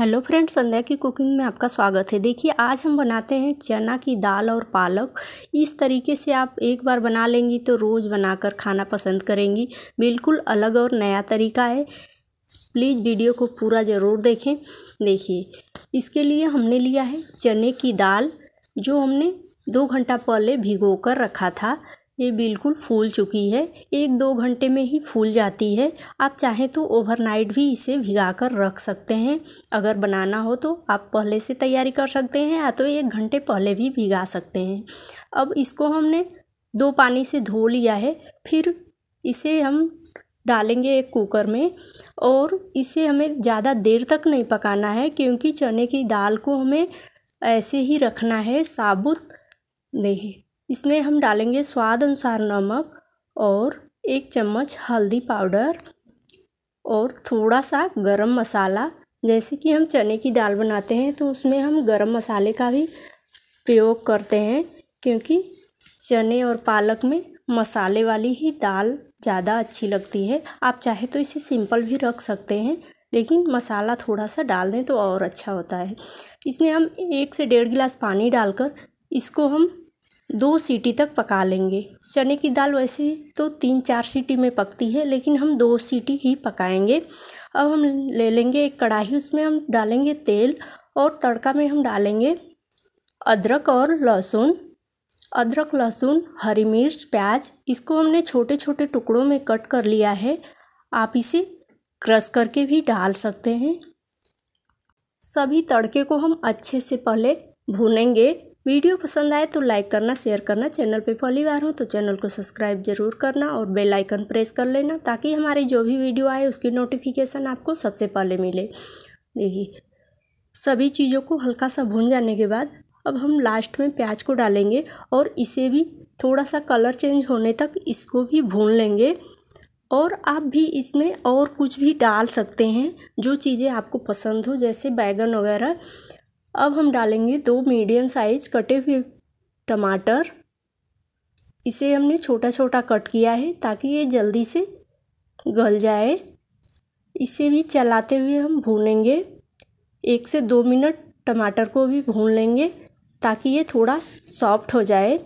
hello friends संध्या की cooking में आपका स्वागत है देखिए आज हम बनाते हैं चना की दाल और पालक इस तरीके से आप एक बार बना लेंगी तो रोज़ बनाकर खाना पसंद करेंगी बिल्कुल अलग और नया तरीका है प्लीज़ वीडियो को पूरा ज़रूर देखें देखिए इसके लिए हमने लिया है चने की दाल जो हमने दो घंटा पहले भिगो कर रखा था ये बिल्कुल फूल चुकी है एक दो घंटे में ही फूल जाती है आप चाहें तो ओवरनाइट भी इसे भिगा कर रख सकते हैं अगर बनाना हो तो आप पहले से तैयारी कर सकते हैं या तो एक घंटे पहले भी भिगा सकते हैं अब इसको हमने दो पानी से धो लिया है फिर इसे हम डालेंगे एक कुकर में और इसे हमें ज़्यादा देर तक नहीं पकाना है क्योंकि चने की दाल को हमें ऐसे ही रखना है साबुत नहीं इसमें हम डालेंगे स्वाद अनुसार नमक और एक चम्मच हल्दी पाउडर और थोड़ा सा गरम मसाला जैसे कि हम चने की दाल बनाते हैं तो उसमें हम गरम मसाले का भी प्रयोग करते हैं क्योंकि चने और पालक में मसाले वाली ही दाल ज़्यादा अच्छी लगती है आप चाहे तो इसे सिंपल भी रख सकते हैं लेकिन मसाला थोड़ा सा डाल दें तो और अच्छा होता है इसमें हम एक से डेढ़ गिलास पानी डालकर इसको हम दो सीटी तक पका लेंगे चने की दाल वैसे तो तीन चार सीटी में पकती है लेकिन हम दो सीटी ही पकाएंगे अब हम ले लेंगे एक कढ़ाई उसमें हम डालेंगे तेल और तड़का में हम डालेंगे अदरक और लहसुन अदरक लहसुन हरी मिर्च प्याज इसको हमने छोटे छोटे टुकड़ों में कट कर लिया है आप इसे क्रश करके भी डाल सकते हैं सभी तड़के को हम अच्छे से पहले भूनेंगे वीडियो पसंद आए तो लाइक करना शेयर करना चैनल पे पहली बार हो तो चैनल को सब्सक्राइब जरूर करना और बेल आइकन प्रेस कर लेना ताकि हमारी जो भी वीडियो आए उसकी नोटिफिकेशन आपको सबसे पहले मिले देखिए सभी चीज़ों को हल्का सा भून जाने के बाद अब हम लास्ट में प्याज को डालेंगे और इसे भी थोड़ा सा कलर चेंज होने तक इसको भी भून लेंगे और आप भी इसमें और कुछ भी डाल सकते हैं जो चीज़ें आपको पसंद हो जैसे बैगन वगैरह अब हम डालेंगे दो मीडियम साइज कटे हुए टमाटर इसे हमने छोटा छोटा कट किया है ताकि ये जल्दी से गल जाए इसे भी चलाते हुए हम भूनेंगे एक से दो मिनट टमाटर को भी भून लेंगे ताकि ये थोड़ा सॉफ्ट हो जाए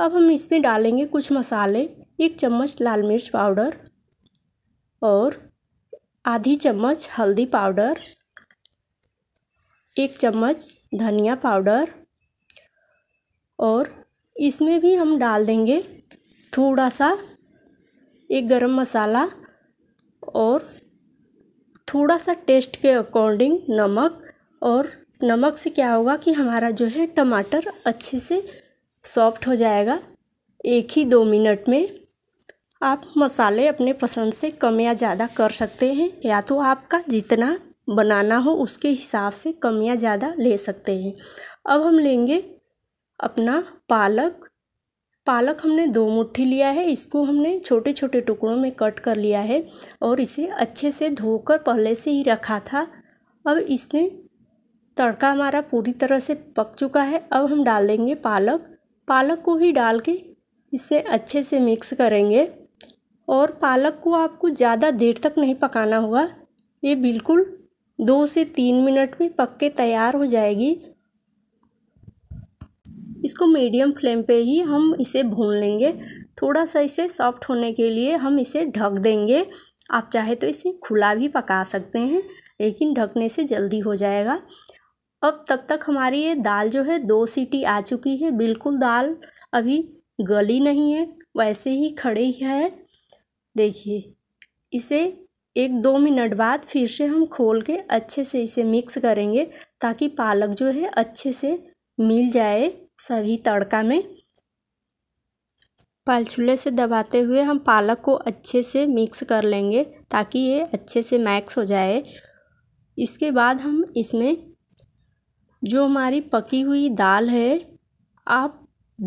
अब हम इसमें डालेंगे कुछ मसाले एक चम्मच लाल मिर्च पाउडर और आधी चम्मच हल्दी पाउडर एक चम्मच धनिया पाउडर और इसमें भी हम डाल देंगे थोड़ा सा एक गरम मसाला और थोड़ा सा टेस्ट के अकॉर्डिंग नमक और नमक से क्या होगा कि हमारा जो है टमाटर अच्छे से सॉफ्ट हो जाएगा एक ही दो मिनट में आप मसाले अपने पसंद से कम या ज़्यादा कर सकते हैं या तो आपका जितना बनाना हो उसके हिसाब से कम या ज़्यादा ले सकते हैं अब हम लेंगे अपना पालक पालक हमने दो मुट्ठी लिया है इसको हमने छोटे छोटे टुकड़ों में कट कर लिया है और इसे अच्छे से धोकर पहले से ही रखा था अब इसमें तड़का हमारा पूरी तरह से पक चुका है अब हम डाल देंगे पालक पालक को ही डाल के इसे अच्छे से मिक्स करेंगे और पालक को आपको ज़्यादा देर तक नहीं पकाना होगा ये बिल्कुल दो से तीन मिनट में पक के तैयार हो जाएगी इसको मीडियम फ्लेम पे ही हम इसे भून लेंगे थोड़ा सा इसे सॉफ्ट होने के लिए हम इसे ढक देंगे आप चाहे तो इसे खुला भी पका सकते हैं लेकिन ढकने से जल्दी हो जाएगा अब तब तक हमारी ये दाल जो है दो सीटी आ चुकी है बिल्कुल दाल अभी गली नहीं है वैसे ही खड़े ही है देखिए इसे एक दो मिनट बाद फिर से हम खोल के अच्छे से इसे मिक्स करेंगे ताकि पालक जो है अच्छे से मिल जाए सभी तड़का में पालछुले से दबाते हुए हम पालक को अच्छे से मिक्स कर लेंगे ताकि ये अच्छे से मैक्स हो जाए इसके बाद हम इसमें जो हमारी पकी हुई दाल है आप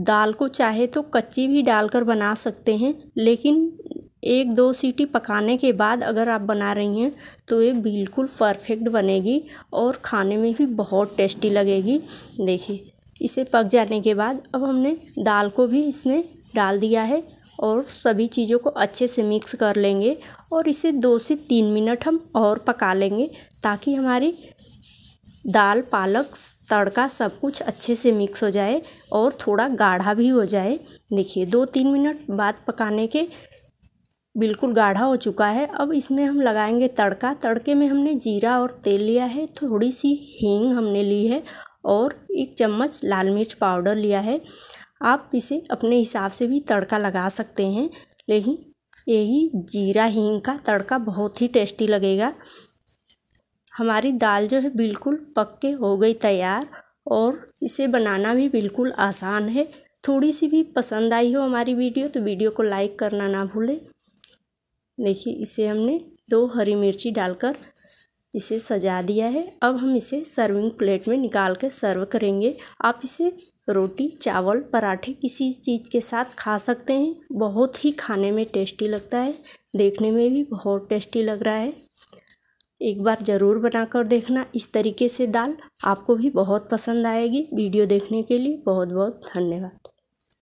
दाल को चाहे तो कच्ची भी डालकर बना सकते हैं लेकिन एक दो सीटी पकाने के बाद अगर आप बना रही हैं तो ये बिल्कुल परफेक्ट बनेगी और खाने में भी बहुत टेस्टी लगेगी देखिए इसे पक जाने के बाद अब हमने दाल को भी इसमें डाल दिया है और सभी चीज़ों को अच्छे से मिक्स कर लेंगे और इसे दो से तीन मिनट हम और पका लेंगे ताकि हमारी दाल पालक तड़का सब कुछ अच्छे से मिक्स हो जाए और थोड़ा गाढ़ा भी हो जाए देखिए दो तीन मिनट बाद पकाने के बिल्कुल गाढ़ा हो चुका है अब इसमें हम लगाएंगे तड़का तड़के में हमने जीरा और तेल लिया है थोड़ी सी हींग हमने ली है और एक चम्मच लाल मिर्च पाउडर लिया है आप इसे अपने हिसाब से भी तड़का लगा सकते हैं लेकिन यही जीरा हींग का तड़का बहुत ही टेस्टी लगेगा हमारी दाल जो है बिल्कुल पक के हो गई तैयार और इसे बनाना भी बिल्कुल आसान है थोड़ी सी भी पसंद आई हो हमारी वीडियो तो वीडियो को लाइक करना ना भूलें देखिए इसे हमने दो हरी मिर्ची डालकर इसे सजा दिया है अब हम इसे सर्विंग प्लेट में निकाल कर सर्व करेंगे आप इसे रोटी चावल पराठे किसी चीज़ के साथ खा सकते हैं बहुत ही खाने में टेस्टी लगता है देखने में भी बहुत टेस्टी लग रहा है एक बार ज़रूर बनाकर देखना इस तरीके से दाल आपको भी बहुत पसंद आएगी वीडियो देखने के लिए बहुत बहुत धन्यवाद